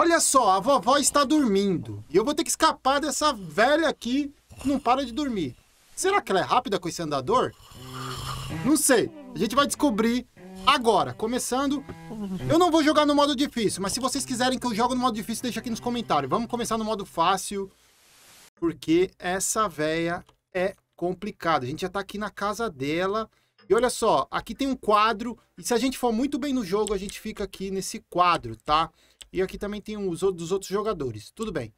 Olha só, a vovó está dormindo. E eu vou ter que escapar dessa velha aqui que não para de dormir. Será que ela é rápida com esse andador? Não sei. A gente vai descobrir agora. Começando. Eu não vou jogar no modo difícil, mas se vocês quiserem que eu jogue no modo difícil, deixa aqui nos comentários. Vamos começar no modo fácil. Porque essa velha é complicada. A gente já tá aqui na casa dela. E olha só, aqui tem um quadro. E se a gente for muito bem no jogo, a gente fica aqui nesse quadro, tá? Tá? E aqui também tem os outros, outros jogadores. Tudo bem.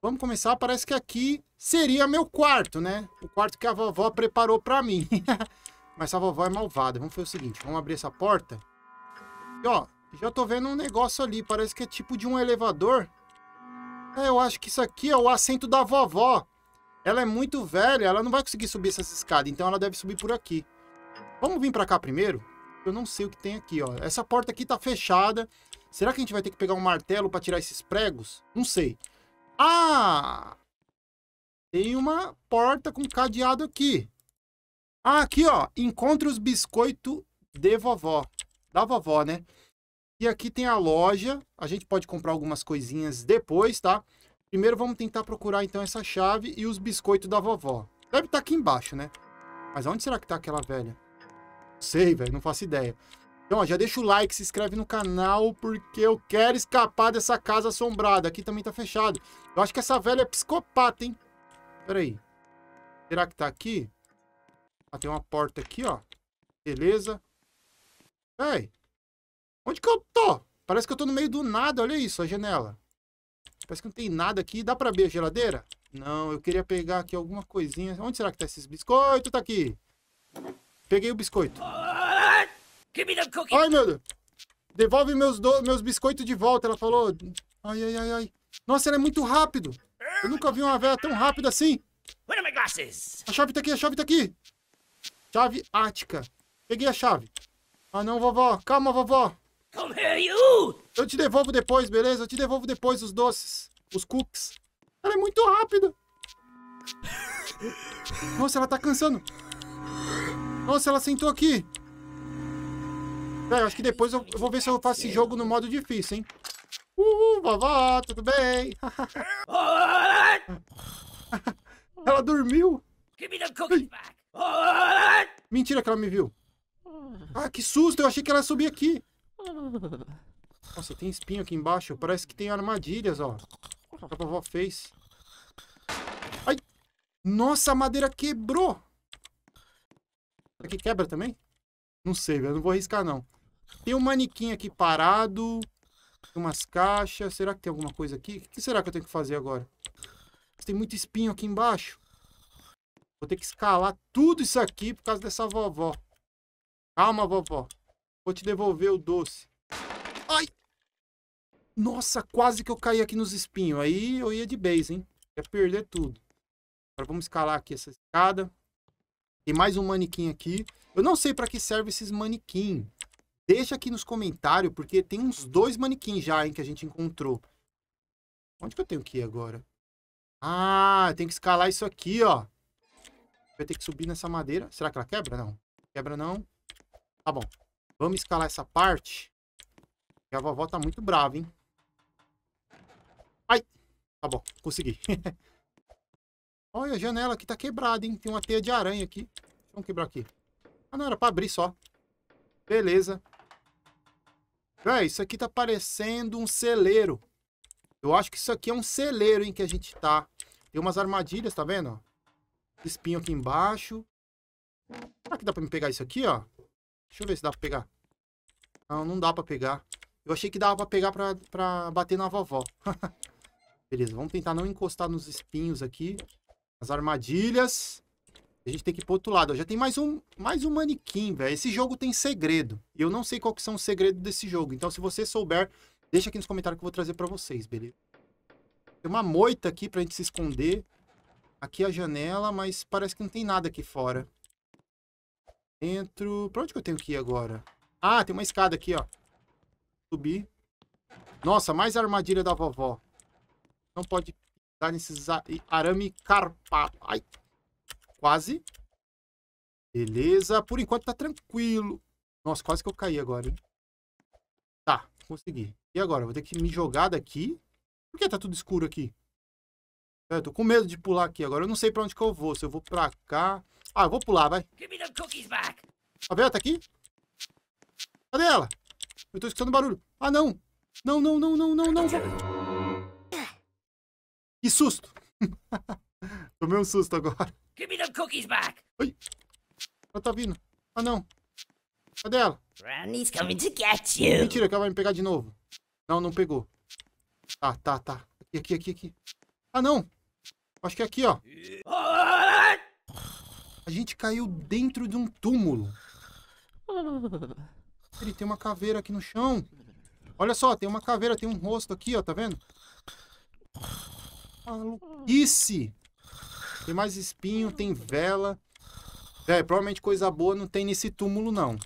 Vamos começar. Parece que aqui seria meu quarto, né? O quarto que a vovó preparou para mim. Mas a vovó é malvada. Vamos fazer o seguinte. Vamos abrir essa porta. E, ó, já tô vendo um negócio ali. Parece que é tipo de um elevador. É, eu acho que isso aqui é o assento da vovó. Ela é muito velha. Ela não vai conseguir subir essas escadas. Então ela deve subir por aqui. Vamos vir para cá primeiro? Eu não sei o que tem aqui, ó. Essa porta aqui tá fechada. Será que a gente vai ter que pegar um martelo para tirar esses pregos? Não sei. Ah! Tem uma porta com cadeado aqui. Ah, aqui, ó. Encontre os biscoitos de vovó. Da vovó, né? E aqui tem a loja. A gente pode comprar algumas coisinhas depois, tá? Primeiro vamos tentar procurar, então, essa chave e os biscoitos da vovó. Deve estar tá aqui embaixo, né? Mas onde será que está aquela velha? Sei, velho. Não faço ideia. Então, ó, já deixa o like, se inscreve no canal, porque eu quero escapar dessa casa assombrada. Aqui também tá fechado. Eu acho que essa velha é psicopata, hein? Pera aí. Será que tá aqui? Ah, tem uma porta aqui, ó. Beleza. Véi. Onde que eu tô? Parece que eu tô no meio do nada. Olha isso, a janela. Parece que não tem nada aqui. Dá pra abrir a geladeira? Não, eu queria pegar aqui alguma coisinha. Onde será que tá esses biscoitos? Tá aqui. Peguei o biscoito. Ah! Give me Ai, meu Deus. Devolve meus, do... meus biscoitos de volta, ela falou. Ai, ai, ai, ai. Nossa, ela é muito rápido. Eu nunca vi uma velha tão rápida assim. Where are my glasses? A chave tá aqui, a chave tá aqui. Chave ática. Peguei a chave. Ah, não, vovó. Calma, vovó. Come here, you. Eu te devolvo depois, beleza? Eu te devolvo depois os doces. Os cookies. Ela é muito rápida. Nossa, ela tá cansando. Nossa, ela sentou aqui. Cara, acho que depois eu vou ver se eu faço esse jogo no modo difícil, hein? Uhul, vovó, tudo bem? ela dormiu. Mentira que ela me viu. Ah, que susto, eu achei que ela subia aqui. Nossa, tem espinho aqui embaixo. Parece que tem armadilhas, ó. Que a vovó fez. Ai! Nossa, a madeira quebrou! Será que quebra também? Não sei, velho. Não vou arriscar, não. Tem um manequim aqui parado. Umas caixas. Será que tem alguma coisa aqui? O que será que eu tenho que fazer agora? Tem muito espinho aqui embaixo. Vou ter que escalar tudo isso aqui por causa dessa vovó. Calma, vovó. Vou te devolver o doce. Ai! Nossa, quase que eu caí aqui nos espinhos. Aí eu ia de base, hein? Ia perder tudo. Agora vamos escalar aqui essa escada. Tem mais um manequim aqui. Eu não sei para que serve esses manequins. Deixa aqui nos comentários, porque tem uns dois manequins já, hein, que a gente encontrou. Onde que eu tenho que ir agora? Ah, eu tenho que escalar isso aqui, ó. Vai ter que subir nessa madeira. Será que ela quebra? Não. Quebra não. Tá bom. Vamos escalar essa parte. E a vovó tá muito brava, hein? Ai! Tá bom, consegui. Olha, a janela aqui tá quebrada, hein? Tem uma teia de aranha aqui. Vamos quebrar aqui. Ah, não, era pra abrir só. Beleza. Véi, isso aqui tá parecendo um celeiro. Eu acho que isso aqui é um celeiro, em que a gente tá. Tem umas armadilhas, tá vendo? Espinho aqui embaixo. Será que dá pra me pegar isso aqui, ó? Deixa eu ver se dá pra pegar. Não, não dá pra pegar. Eu achei que dava pra pegar pra, pra bater na vovó. Beleza, vamos tentar não encostar nos espinhos aqui. As armadilhas. A gente tem que ir pro outro lado. já tem mais um, mais um manequim, velho. Esse jogo tem segredo. E eu não sei qual que são os segredos desse jogo. Então, se você souber, deixa aqui nos comentários que eu vou trazer para vocês, beleza? Tem uma moita aqui pra gente se esconder. Aqui é a janela, mas parece que não tem nada aqui fora. Dentro... Pra onde que eu tenho que ir agora? Ah, tem uma escada aqui, ó. Subir. Nossa, mais armadilha da vovó. Não pode dar nesses arame carpa... Ai, Quase. Beleza. Por enquanto tá tranquilo. Nossa, quase que eu caí agora. Hein? Tá, consegui. E agora? Vou ter que me jogar daqui. Por que tá tudo escuro aqui? É, eu tô com medo de pular aqui. Agora eu não sei pra onde que eu vou. Se eu vou pra cá... Ah, eu vou pular, vai. A Bela tá, tá aqui? Cadê ela? Eu tô escutando barulho. Ah, não. Não, não, não, não, não, não. Que susto. Tomei um susto agora. Give me the cookies back. Oi. Ela tá vindo. Ah, não. Cadê ela? Brownie's coming to get you. Mentira, que ela vai me pegar de novo. Não, não pegou. Tá, tá, tá. Aqui, aqui, aqui, aqui. Ah, não. Acho que é aqui, ó. A gente caiu dentro de um túmulo. Ele tem uma caveira aqui no chão. Olha só, tem uma caveira, tem um rosto aqui, ó, tá vendo? Maluquice! Tem mais espinho, tem vela. É, provavelmente coisa boa não tem nesse túmulo, não.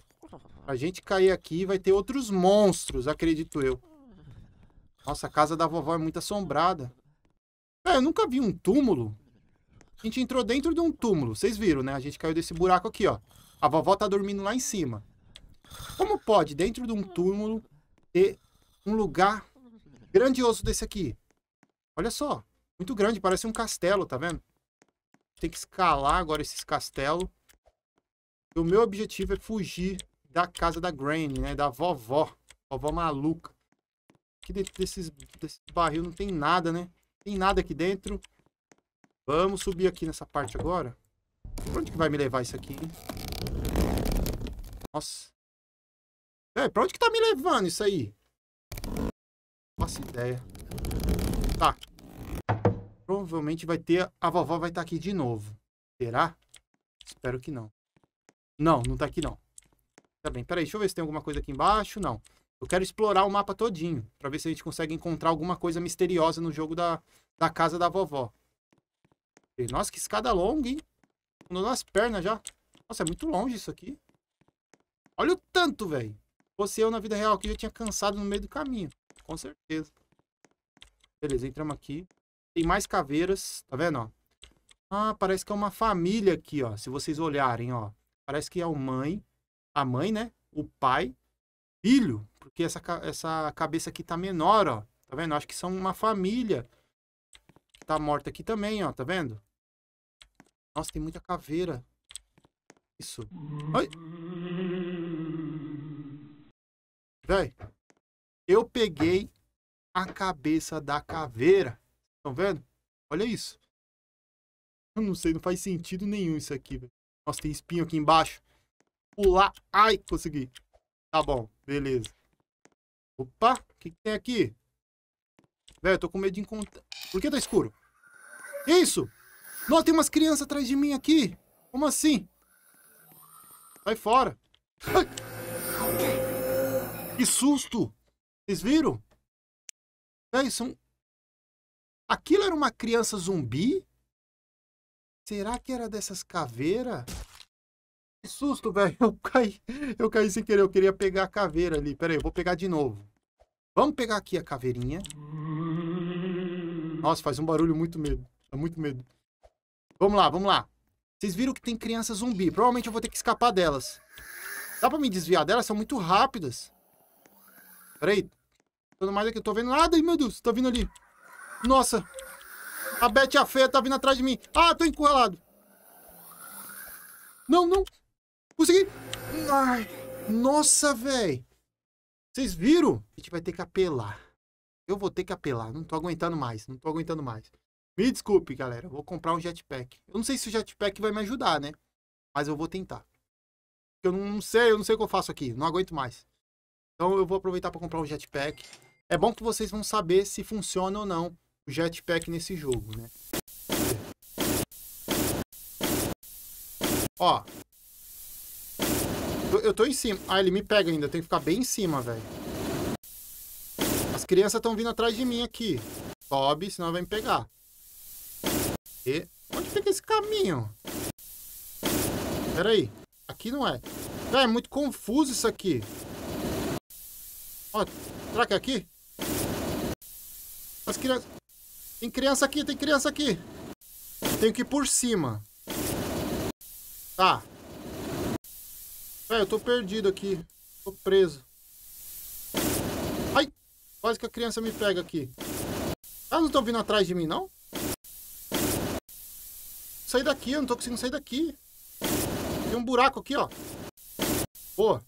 A gente cair aqui vai ter outros monstros, acredito eu. Nossa, a casa da vovó é muito assombrada. É, eu nunca vi um túmulo. A gente entrou dentro de um túmulo. Vocês viram, né? A gente caiu desse buraco aqui, ó. A vovó tá dormindo lá em cima. Como pode, dentro de um túmulo, ter um lugar grandioso desse aqui? Olha só. Muito grande, parece um castelo, tá vendo? tem que escalar agora esses castelos. E o meu objetivo é fugir da casa da Granny, né? Da vovó. Vovó maluca. Aqui dentro desses, desse barril não tem nada, né? Tem nada aqui dentro. Vamos subir aqui nessa parte agora. Pra onde que vai me levar isso aqui, hein? Nossa. É, pra onde que tá me levando isso aí? Nossa ideia. Tá, Provavelmente vai ter. A vovó vai estar tá aqui de novo. Será? Espero que não. Não, não está aqui não. Tá bem, peraí, deixa eu ver se tem alguma coisa aqui embaixo. Não. Eu quero explorar o mapa todinho, para ver se a gente consegue encontrar alguma coisa misteriosa no jogo da, da casa da vovó. nossa, que escada longa, hein? Andou nas pernas já. Nossa, é muito longe isso aqui. Olha o tanto, velho. Você eu na vida real aqui já tinha cansado no meio do caminho. Com certeza. Beleza, entramos aqui. Tem mais caveiras, tá vendo, ó? Ah, parece que é uma família aqui, ó. Se vocês olharem, ó. Parece que é o mãe, a mãe, né? O pai, filho. Porque essa, essa cabeça aqui tá menor, ó. Tá vendo? Acho que são uma família. Tá morta aqui também, ó. Tá vendo? Nossa, tem muita caveira. Isso. Ai! Véi, eu peguei a cabeça da caveira. Estão vendo? Olha isso. Eu não sei, não faz sentido nenhum isso aqui, velho. Nossa, tem espinho aqui embaixo. Pular. Ai, consegui. Tá bom, beleza. Opa, o que, que, tem aqui? Velho, eu tô com medo de encontrar... Por que tá escuro? Isso! Nossa, tem umas crianças atrás de mim aqui. Como assim? Sai fora. que susto! Vocês viram? Véi, são Aquilo era uma criança zumbi? Será que era dessas caveiras? Que susto, velho. Eu caí, eu caí sem querer. Eu queria pegar a caveira ali. Pera aí, eu vou pegar de novo. Vamos pegar aqui a caveirinha. Nossa, faz um barulho muito medo. Dá é muito medo. Vamos lá, vamos lá. Vocês viram que tem criança zumbi. Provavelmente eu vou ter que escapar delas. Dá pra me desviar delas? São muito rápidas. Peraí. Tudo mais aqui, eu tô vendo nada. Ai, meu Deus, tá vindo ali. Nossa! A Beth a feia tá vindo atrás de mim. Ah, tô encurralado. Não, não. Consegui. Ai, nossa, velho. Vocês viram? A gente vai ter que apelar. Eu vou ter que apelar. Não tô aguentando mais. Não tô aguentando mais. Me desculpe, galera. Vou comprar um jetpack. Eu não sei se o jetpack vai me ajudar, né? Mas eu vou tentar. Eu não sei, eu não sei o que eu faço aqui. Não aguento mais. Então eu vou aproveitar para comprar um jetpack. É bom que vocês vão saber se funciona ou não jetpack nesse jogo, né? Ó. Eu tô em cima. Ah, ele me pega ainda. Eu tenho que ficar bem em cima, velho. As crianças estão vindo atrás de mim aqui. Sobe, senão vai me pegar. E... Onde fica esse caminho? Pera aí. Aqui não é. é muito confuso isso aqui. Ó, será que é aqui? As crianças... Tem criança aqui, tem criança aqui. Tenho que ir por cima. Tá. Velho, eu tô perdido aqui. Tô preso. Ai! Quase que a criança me pega aqui. Elas não estão vindo atrás de mim, não? Sair daqui, eu não tô conseguindo sair daqui. Tem um buraco aqui, ó. Boa.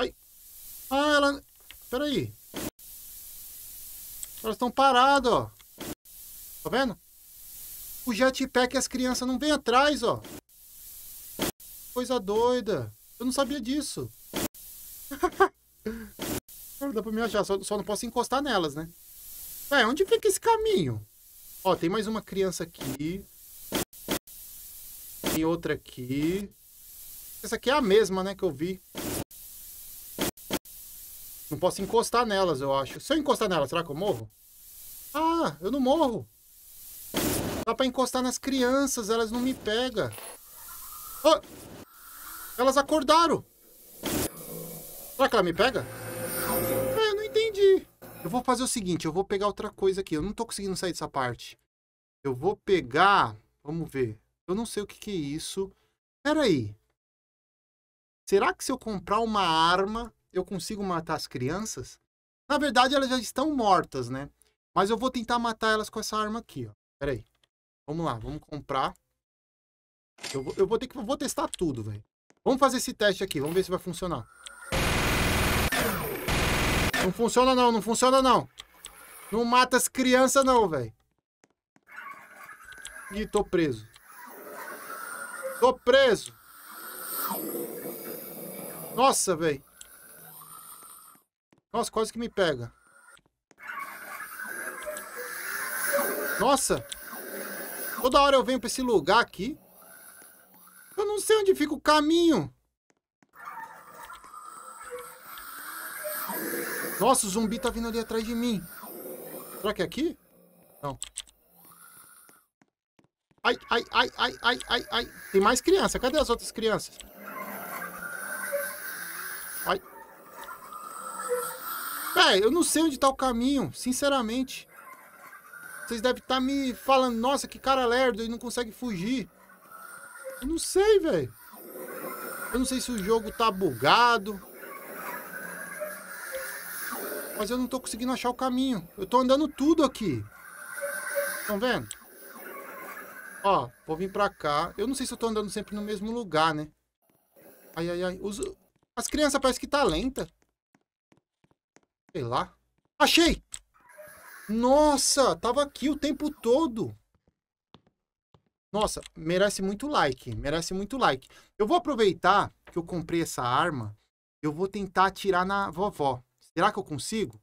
Ai. Ah, ela... Peraí. aí. Elas estão paradas, ó. Tá vendo? O jetpack as crianças não vêm atrás, ó. Coisa doida. Eu não sabia disso. Dá pra me achar, só, só não posso encostar nelas, né? Ué, onde fica esse caminho? Ó, tem mais uma criança aqui. Tem outra aqui. Essa aqui é a mesma, né, que eu vi. Não posso encostar nelas, eu acho. Se eu encostar nelas, será que eu morro? Ah, eu não morro. Dá pra encostar nas crianças, elas não me pegam. Oh, elas acordaram. Será que ela me pega? Ah, é, eu não entendi. Eu vou fazer o seguinte, eu vou pegar outra coisa aqui. Eu não tô conseguindo sair dessa parte. Eu vou pegar... Vamos ver. Eu não sei o que, que é isso. Pera aí. Será que se eu comprar uma arma eu consigo matar as crianças. Na verdade, elas já estão mortas, né? Mas eu vou tentar matar elas com essa arma aqui, ó. Pera aí. Vamos lá, vamos comprar. Eu vou, eu vou ter que... Vou testar tudo, velho. Vamos fazer esse teste aqui, vamos ver se vai funcionar. Não funciona não, não funciona não. Não mata as crianças não, velho. Ih, tô preso. Tô preso. Nossa, velho. Nossa, quase que me pega. Nossa! Toda hora eu venho pra esse lugar aqui. Eu não sei onde fica o caminho. Nossa, o zumbi tá vindo ali atrás de mim. Será que é aqui? Não. Ai, ai, ai, ai, ai, ai, ai. Tem mais criança. Cadê as outras crianças? Cara, eu não sei onde tá o caminho, sinceramente. Vocês devem estar tá me falando, nossa, que cara lerdo, ele não consegue fugir. Eu não sei, velho. Eu não sei se o jogo tá bugado. Mas eu não tô conseguindo achar o caminho. Eu tô andando tudo aqui. Estão vendo? Ó, vou vir pra cá. Eu não sei se eu tô andando sempre no mesmo lugar, né? Ai, ai, ai. Os... As crianças parece que tá lenta. Sei lá. Achei! Nossa, tava aqui o tempo todo. Nossa, merece muito like, merece muito like. Eu vou aproveitar que eu comprei essa arma, eu vou tentar atirar na vovó. Será que eu consigo?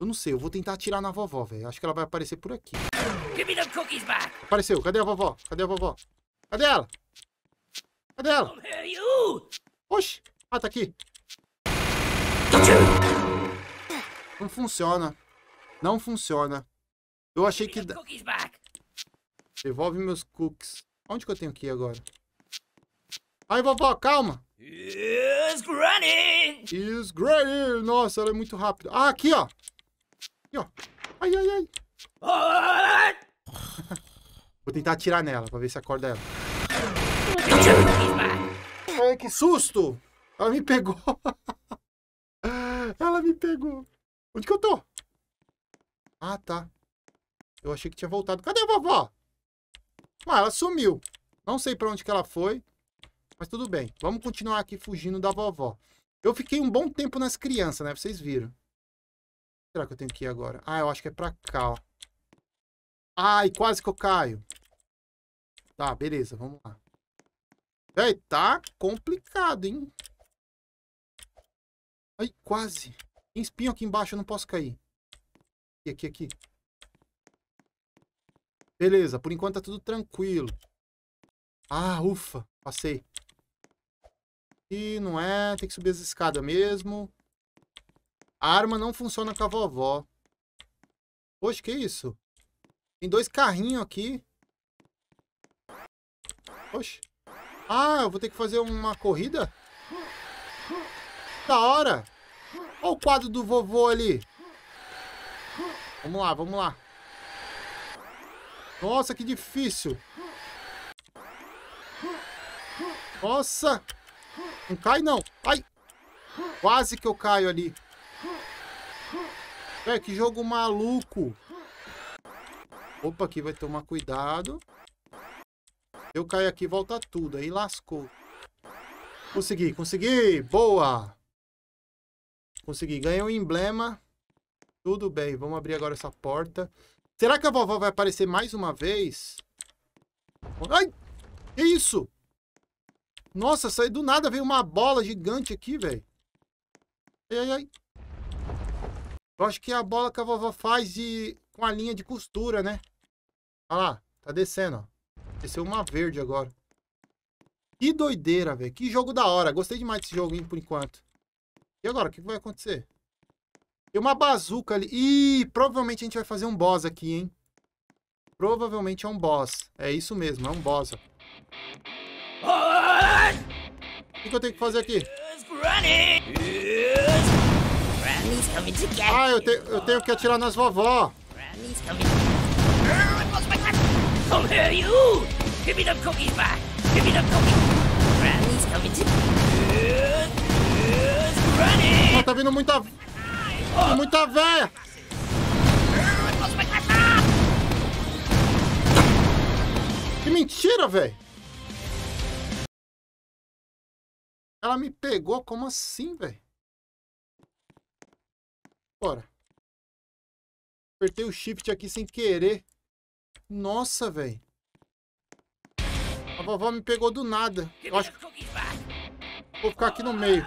Eu não sei, eu vou tentar atirar na vovó, velho. Acho que ela vai aparecer por aqui. Apareceu, cadê a vovó? Cadê a vovó? Cadê ela? Cadê ela? Oxi, ah, tá aqui. Tá não funciona. Não funciona. Eu achei que... Devolve meus cookies. Onde que eu tenho que ir agora? Ai, vovó, calma. Is Granny! Is Granny! Nossa, ela é muito rápida. Ah, aqui, ó. Aqui, ó. Ai, ai, ai. Vou tentar atirar nela pra ver se acorda ela. Ai, que susto! Ela me pegou. ela me pegou. Onde que eu tô? Ah, tá. Eu achei que tinha voltado. Cadê a vovó? Ah, ela sumiu. Não sei pra onde que ela foi. Mas tudo bem. Vamos continuar aqui fugindo da vovó. Eu fiquei um bom tempo nas crianças, né? Vocês viram. Será que eu tenho que ir agora? Ah, eu acho que é pra cá, ó. Ai, quase que eu caio. Tá, beleza. Vamos lá. Véi, tá complicado, hein? Ai, quase. Tem espinho aqui embaixo, eu não posso cair. Aqui, aqui, aqui. Beleza, por enquanto tá tudo tranquilo. Ah, ufa, passei. E não é, tem que subir as escadas mesmo. A arma não funciona com a vovó. Poxa, que isso? Tem dois carrinhos aqui. Poxa. Ah, eu vou ter que fazer uma corrida? Da hora! Olha o quadro do vovô ali. Vamos lá, vamos lá. Nossa, que difícil. Nossa. Não cai, não. Ai. Quase que eu caio ali. É, que jogo maluco. Opa, aqui vai tomar cuidado. Eu caio aqui, volta tudo. Aí lascou. Consegui, consegui. Boa. Consegui. Ganhei um emblema. Tudo bem. Vamos abrir agora essa porta. Será que a vovó vai aparecer mais uma vez? Ai! Que isso? Nossa, saiu do nada. Veio uma bola gigante aqui, velho. Ai, ai, ai. Eu acho que é a bola que a vovó faz de... com a linha de costura, né? Olha lá. Tá descendo, ó. Desceu uma verde agora. Que doideira, velho. Que jogo da hora. Gostei demais desse jogo, hein, por enquanto. E agora, o que vai acontecer? Tem uma bazuca ali. Ih, provavelmente a gente vai fazer um boss aqui, hein? Provavelmente é um boss. É isso mesmo, é um boss. O que, eu tenho que fazer aqui? Ah, eu, te, eu tenho que atirar nas vovó. Come here, you! Give me the cookies back! Give me the cookies! Granny's coming to... Oh, tá vindo muita... Muita véia! Que mentira, velho! Ela me pegou, como assim, velho? Bora. Apertei o shift aqui sem querer. Nossa, velho. A vovó me pegou do nada. Eu acho que... Vou ficar aqui no meio.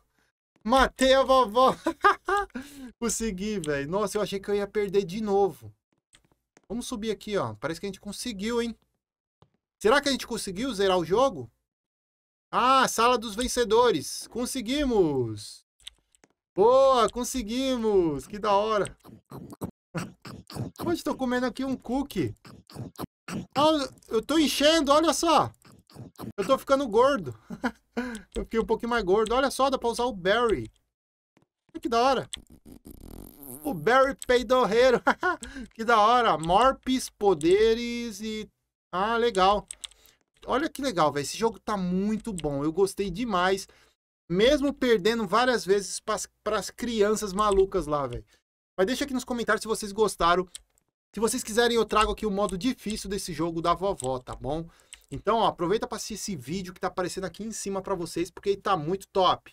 Matei a vovó. Consegui, velho. Nossa, eu achei que eu ia perder de novo. Vamos subir aqui, ó. Parece que a gente conseguiu, hein? Será que a gente conseguiu zerar o jogo? Ah, sala dos vencedores. Conseguimos. Boa, conseguimos. Que da hora. Hoje estou comendo aqui um cookie. Ah, eu estou enchendo, olha só. Eu estou ficando gordo aqui um pouquinho mais gordo. Olha só, dá pra usar o Barry. Que da hora. O Barry Peidorreiro. que da hora. Morpes, poderes e... Ah, legal. Olha que legal, velho. Esse jogo tá muito bom. Eu gostei demais. Mesmo perdendo várias vezes para as crianças malucas lá, velho. Mas deixa aqui nos comentários se vocês gostaram. Se vocês quiserem, eu trago aqui o modo difícil desse jogo da vovó, tá bom? Então, ó, aproveita para assistir esse vídeo que está aparecendo aqui em cima para vocês, porque ele tá muito top.